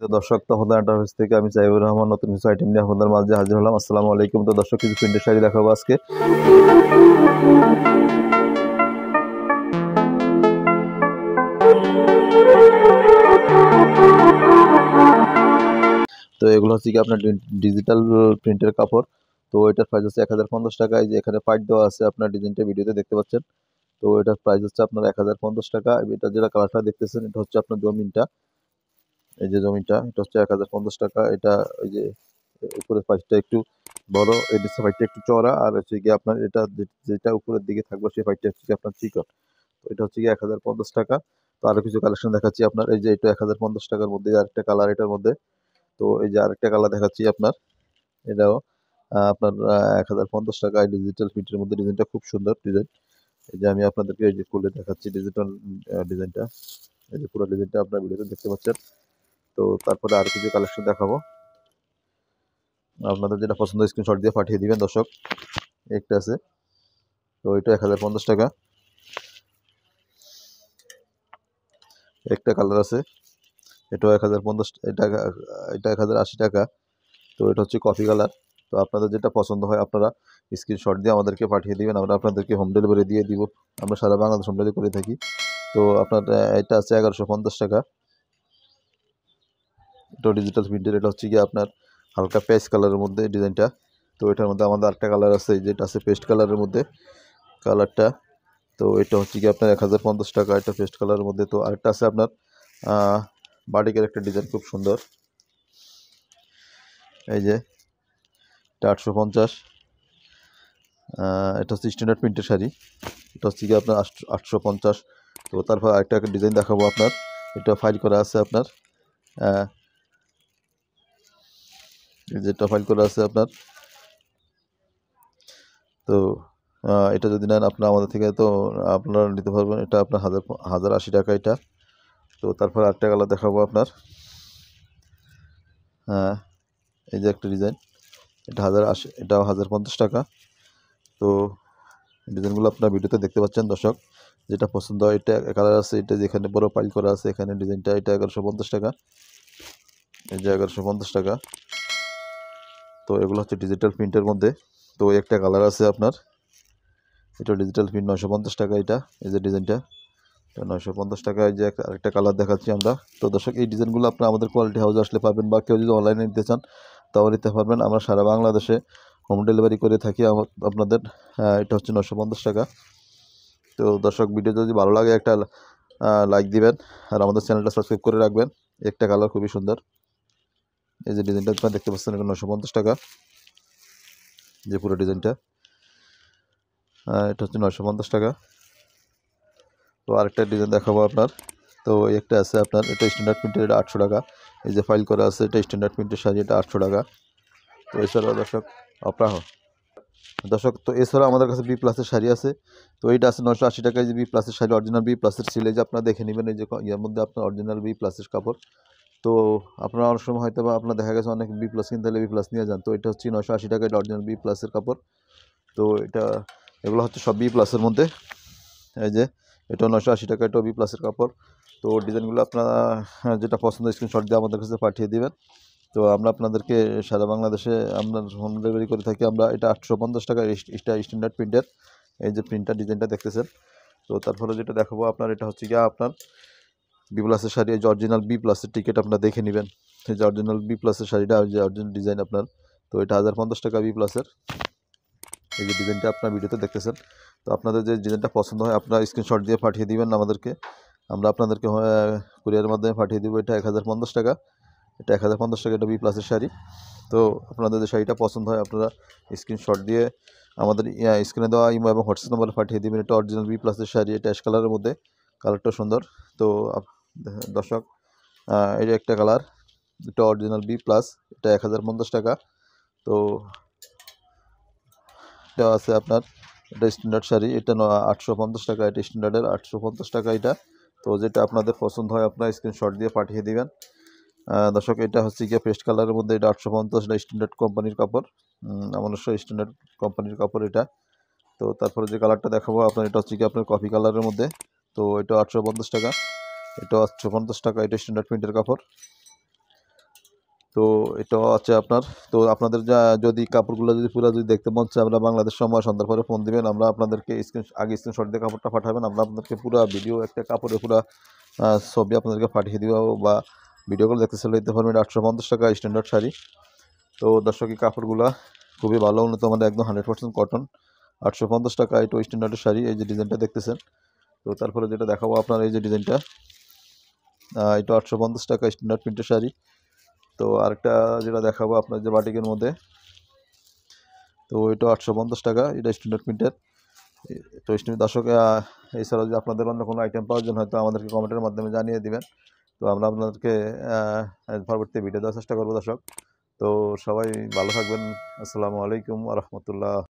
তো দর্শক তো থেকে আমি সাইবুর রহমান নতুন কিছু আইটেম নিয়ে আপনাদের মাঝে হাজির হলাম আসসালামু আলাইকুম তো দর্শক কিছু প্রিন্টের শাড়ি দেখাবো আজকে তো এগুলো হচ্ছে কি আপনার ডিজিটাল প্রিন্টের কাপড় তো এটার প্রাইস হচ্ছে এক হাজার পঞ্চাশ টাকা এই যে এখানে পাইট দেওয়া আছে আপনার ডিজাইনটা ভিডিওতে দেখতে পাচ্ছেন তো এটার প্রাইস হচ্ছে আপনার এক হাজার পঞ্চাশ টাকা এটা যেটা কালারটা দেখতেছেন এটা হচ্ছে আপনার জমিনটা এই যে জমিটা এটা হচ্ছে এক হাজার পঞ্চাশ টাকা এটা ওই যে উপরের পাইপটা একটু বড় এই নিচে পাইপটা একটু চড়া আর হচ্ছে গিয়ে আপনার এটা যেটা উপরের দিকে থাকবে সেই পাইপটা হচ্ছে আপনার চিকট তো এটা হচ্ছে গিয়ে এক হাজার পঞ্চাশ টাকা তো আরও কিছু কালেকশন দেখাচ্ছি আপনার এই যে এটা এক হাজার পঞ্চাশ টাকার মধ্যে আরেকটা কালার এটার মধ্যে তো এই যে আরেকটা কালার দেখাচ্ছি আপনার এটাও আপনার এক হাজার পঞ্চাশ টাকা এই ডিজিটাল ফিটের মধ্যে ডিজাইনটা খুব সুন্দর ডিজাইন এই যে আমি আপনাদেরকে এই যে খুলে দেখাচ্ছি ডিজিটাল ডিজাইনটা এই যে পুরো ডিজাইনটা আপনার ভিডিওতে দেখতে পাচ্ছেন তো তারপরে আর কিছু কালেকশন দেখাবো আপনাদের যেটা পছন্দ স্ক্রিনশট দিয়ে পাঠিয়ে দিবেন দর্শক একটা আছে তো এটা এক টাকা একটা কালার আছে এটাও এক হাজার পঞ্চাশ এটা এটা এক হাজার আশি টাকা তো এটা হচ্ছে কফি কালার তো আপনাদের যেটা পছন্দ হয় আপনারা স্ক্রিনশট দিয়ে আমাদেরকে পাঠিয়ে দিবেন আমরা আপনাদেরকে হোম ডেলিভারি দিয়ে দিব আমরা সারা বাংলাদেশ হোম ডেলিভারি করে থাকি তো আপনার এটা আছে এগারোশো পঞ্চাশ টাকা এটা ডিজিটাল প্রিন্টের এটা হচ্ছে গিয়ে আপনার হালকা পেস কালারের মধ্যে ডিজাইনটা তো এটার মধ্যে আমাদের আরেকটা কালার আছে যেটা আছে পেস্ট কালারের মধ্যে কালারটা তো এটা হচ্ছে কি আপনার এক টাকা এটা পেস্ট কালারের মধ্যে তো আরেকটা আছে আপনার বাটিকের একটা ডিজাইন খুব সুন্দর এই যে এটা আটশো পঞ্চাশ এটা হচ্ছে স্ট্যান্ডার্ড প্রিন্টের শাড়ি এটা হচ্ছে কি আপনার আটশো পঞ্চাশ তো তারপর আরেকটা ডিজাইন দেখাবো আপনার এটা ফাইল করা আছে আপনার যেটা ফাইল করা আছে আপনার তো এটা যদি নেন আপনার আমাদের থেকে তো আপনারা নিতে পারবেন এটা আপনার হাজার হাজার আশি টাকা এটা তো তারপর আটটা কালার দেখাবো আপনার হ্যাঁ এই যে একটা ডিজাইন এটা হাজার আশি এটাও হাজার পঞ্চাশ টাকা তো ডিজাইনগুলো আপনার ভিডিওতে দেখতে পাচ্ছেন দর্শক যেটা পছন্দ হয় এটা কালার আছে এটা যেখানে বড় পাইল করা আছে এখানে ডিজাইনটা এটা এগারোশো পঞ্চাশ টাকা এই যে এগারোশো পঞ্চাশ টাকা তো এগুলো হচ্ছে ডিজিটাল প্রিন্টের মধ্যে তো একটা কালার আছে আপনার এটা ডিজিটাল প্রিন্ট নয়শো পঞ্চাশ টাকা এটা এই যে ডিজাইনটা তো নয়শো পঞ্চাশ টাকায় যে আরেকটা কালার দেখাচ্ছি আমরা তো দর্শক এই ডিজাইনগুলো আপনার আমাদের কোয়ালিটি হাউসে আসলে পাবেন বা কেউ যদি অনলাইনে নিতে চান তাও নিতে পারবেন আমরা সারা বাংলাদেশে হোম ডেলিভারি করে থাকি আপনাদের এটা হচ্ছে নশো পঞ্চাশ টাকা তো দর্শক ভিডিও যদি ভালো লাগে একটা লাইক দিবেন আর আমাদের চ্যানেলটা সাবস্ক্রাইব করে রাখবেন একটা কালার খুবই সুন্দর এই যে ডিজাইনটা আপনারা দেখতে পাচ্ছেন এটা নশো পঞ্চাশ টাকা যে পুরো ডিজাইনটা এটা হচ্ছে নশো পঞ্চাশ টাকা তো আরেকটা ডিজাইন দেখাবো আপনার তো একটা আছে আপনার এটা স্ট্যান্ডার্ড প্রিন্টের এটা আটশো টাকা এই যে ফাইল করা আছে এটা স্ট্যান্ডার্ড প্রিন্টের সাজে এটা আটশো টাকা তো এছাড়াও দর্শক অপ্রাহ দর্শক তো এছাড়া আমাদের কাছে বি প্লাসের শাড়ি আছে তো এইটা আছে নশো আশি টাকায় যে বি প্লাসের শাড়ি অরিজিনাল বি প্লাসের সিলেজ আপনারা দেখে নেবেন এই যে ইয়ার মধ্যে আপনার অরিজিনাল বি প্লাসের কাপড় তো আপনারা অনেক সময় হয়তো বা আপনার দেখা গেছে অনেক বি প্লাস কিনতে হলে বি প্লাস নিয়ে যান তো এটা হচ্ছে নশো আশি টাকা এটা অরিজিনাল বি প্লাসের কাপড় তো এটা এগুলো হচ্ছে সব বি প্লাসের মধ্যে এই যে এটা নশো আশি টাকা এটা বি প্লাসের কাপড় তো ডিজাইনগুলো আপনারা যেটা পছন্দ স্ক্রিনশট দিয়ে আমাদের কাছে পাঠিয়ে দেবেন তো আমরা আপনাদেরকে সারা বাংলাদেশে আমরা হোম ডেলিভারি করে থাকি আমরা এটা আটশো পঞ্চাশ টাকা এটা স্ট্যান্ডার্ড প্রিন্টার এই যে প্রিন্টার ডিজাইনটা দেখতেছেন তো তারপরে যেটা দেখাবো আপনার এটা হচ্ছে গিয়ে আপনার বি প্লাসের শাড়ি ওই যে অরিজিনাল বি প্লাসের টিকিট আপনার দেখে নেবেন এই যে অরিজিনাল বি প্লাসের শাড়িটা যে অরিজিনাল ডিজাইন আপনার তো এটা হাজার পঞ্চাশ টাকা বি প্লাসের এই যে ডিজাইনটা আপনার ভিডিওতে দেখতেছেন তো আপনাদের যে ডিজাইনটা পছন্দ হয় আপনার স্ক্রিনশট দিয়ে পাঠিয়ে দিবেন আমাদেরকে আমরা আপনাদেরকে কুরিয়ারের হ্যাঁ, মাধ্যমে পাঠিয়ে দেবো এটা এক টাকা এটা এক টাকা এটা বি প্লাসের শাড়ি তো আপনাদের যে শাড়িটা পছন্দ হয় আপনারা স্ক্রিনশট দিয়ে আমাদের স্ক্রিনে দেওয়া ইমো এবং হোয়াটসঅ্যাপ নম্বরে পাঠিয়ে দেবেন এটা অরিজিনাল বি প্লাসের শাড়ি এটা অ্যাশ কালারের মধ্যে কালারটা সুন্দর তো দর্শক এটা একটা কালার এটা অরিজিনাল বি প্লাস এটা এক হাজার পঞ্চাশ টাকা তো এটা আছে আপনার এটা স্ট্যান্ডার্ড শাড়ি এটা আটশো পঞ্চাশ টাকা এটা স্ট্যান্ডার্ডের আটশো পঞ্চাশ টাকা এটা তো যেটা আপনাদের পছন্দ হয় আপনার স্ক্রিনশট দিয়ে পাঠিয়ে দেবেন দর্শক এটা হচ্ছে গিয়ে ফেস্ট কালারের মধ্যে এটা আটশো পঞ্চাশ এটা স্ট্যান্ডার্ড কোম্পানির কাপড় আমাদের স্ট্যান্ডার্ড কোম্পানির কাপড় এটা তো তারপরে যে কালারটা দেখাবো আপনার এটা হচ্ছে কি আপনার কফি কালারের মধ্যে তো এটা আটশো পঞ্চাশ টাকা এটা আছে পঞ্চাশ টাকা এটা স্ট্যান্ডার্ড প্রিন্টের কাপড় তো এটা আছে আপনার তো আপনাদের যা যদি কাপড়গুলো যদি পুরো যদি দেখতে মন চায় আমরা বাংলাদেশ সময় সন্ধ্যার পরে ফোন দিবেন আমরা আপনাদেরকে স্ক্রিন আগে স্ক্রিনশট দিয়ে কাপড়টা পাঠাবেন আমরা আপনাদেরকে পুরো ভিডিও একটা কাপড়ের পুরো ছবি আপনাদেরকে পাঠিয়ে দেব বা ভিডিও করে দেখতে চলে দিতে পারবেন আটশো পঞ্চাশ টাকা স্ট্যান্ডার্ড শাড়ি তো দর্শক এই কাপড়গুলো খুবই ভালো উন্নত আমাদের একদম হান্ড্রেড পার্সেন্ট কটন আটশো পঞ্চাশ টাকা এটা স্ট্যান্ডার্ডের শাড়ি এই যে ডিজাইনটা দেখতেছেন তো তারপরে যেটা দেখাবো আপনার এই যে ডিজাইনটা এটা আটশো পঞ্চাশ টাকা স্ট্যান্ডার্ড প্রিন্টের শাড়ি তো আরেকটা যেটা দেখাবো আপনার যে বাটিকের মধ্যে তো এটা আটশো পঞ্চাশ টাকা এটা স্ট্যান্ডার্ড প্রিন্টের তো স্ট্যান্ডার্ড দর্শক এছাড়াও যদি আপনাদের অন্য কোনো আইটেম পাওয়ার জন্য হয়তো আমাদেরকে কমেন্টের মাধ্যমে জানিয়ে দেবেন তো আমরা আপনাদেরকে পরবর্তী ভিডিও দেওয়ার চেষ্টা করবো দর্শক তো সবাই ভালো থাকবেন আসসালামু আলাইকুম রহমতুল্লাহ